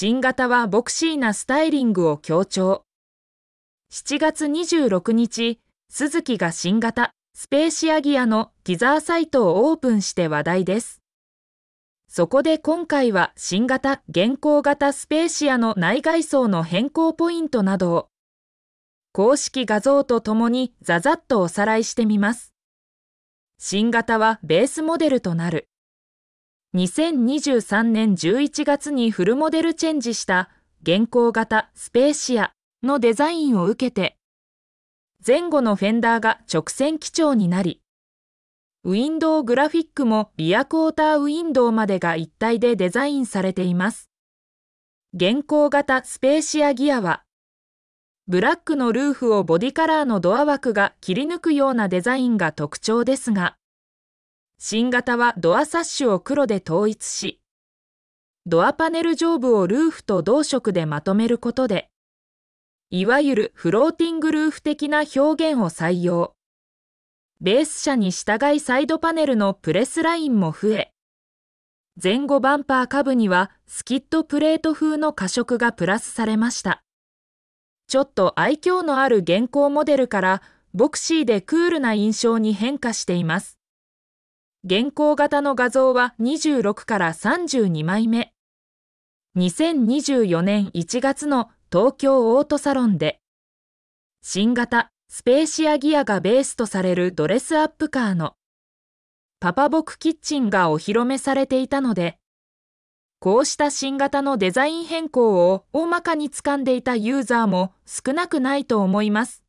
新型はボクシーなスタイリングを強調。7月26日、鈴木が新型スペーシアギアのティザーサイトをオープンして話題です。そこで今回は新型現行型スペーシアの内外装の変更ポイントなどを公式画像とともにざざっとおさらいしてみます。新型はベースモデルとなる。2023年11月にフルモデルチェンジした現行型スペーシアのデザインを受けて、前後のフェンダーが直線基調になり、ウィンドウグラフィックもリアクォーターウィンドウまでが一体でデザインされています。現行型スペーシアギアは、ブラックのルーフをボディカラーのドア枠が切り抜くようなデザインが特徴ですが、新型はドアサッシュを黒で統一し、ドアパネル上部をルーフと同色でまとめることで、いわゆるフローティングルーフ的な表現を採用。ベース車に従いサイドパネルのプレスラインも増え、前後バンパー下部にはスキットプレート風の加色がプラスされました。ちょっと愛嬌のある現行モデルからボクシーでクールな印象に変化しています。現行型の画像は26から32枚目。2024年1月の東京オートサロンで、新型スペーシアギアがベースとされるドレスアップカーのパパボクキッチンがお披露目されていたので、こうした新型のデザイン変更を大まかに掴んでいたユーザーも少なくないと思います。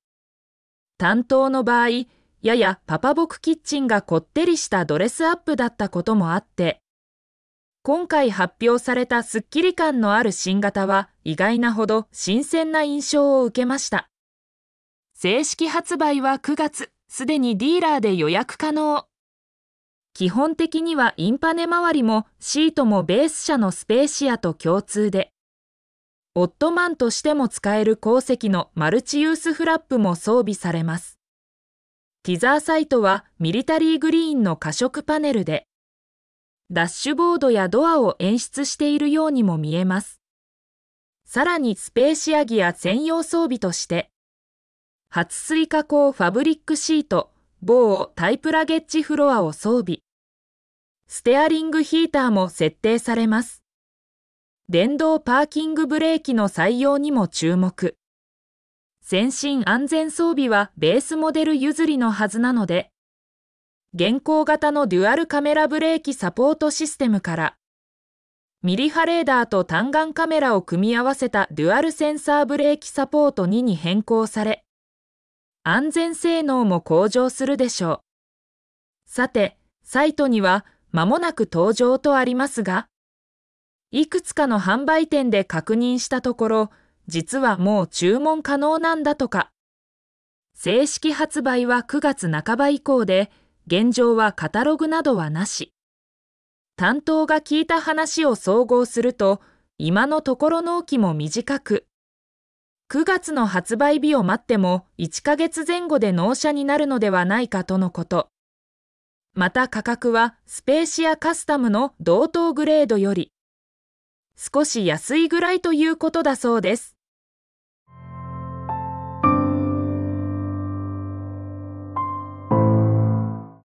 担当の場合、ややパパ僕キッチンがこってりしたドレスアップだったこともあって、今回発表されたスッキリ感のある新型は意外なほど新鮮な印象を受けました。正式発売は9月、すでにディーラーで予約可能。基本的にはインパネ周りもシートもベース車のスペーシアと共通で、オットマンとしても使える鉱石のマルチユースフラップも装備されます。ティザーサイトはミリタリーグリーンの過色パネルで、ダッシュボードやドアを演出しているようにも見えます。さらにスペーシアギア専用装備として、初水加工ファブリックシート、某をタイプラゲッジフロアを装備。ステアリングヒーターも設定されます。電動パーキングブレーキの採用にも注目。全身安全装備はベースモデル譲りのはずなので、現行型のデュアルカメラブレーキサポートシステムから、ミリ波レーダーと単眼カメラを組み合わせたデュアルセンサーブレーキサポート2に変更され、安全性能も向上するでしょう。さて、サイトには間もなく登場とありますが、いくつかの販売店で確認したところ、実はもう注文可能なんだとか。正式発売は9月半ば以降で、現状はカタログなどはなし。担当が聞いた話を総合すると、今のところ納期も短く、9月の発売日を待っても1ヶ月前後で納車になるのではないかとのこと。また価格はスペーシアカスタムの同等グレードより少し安いぐらいということだそうです。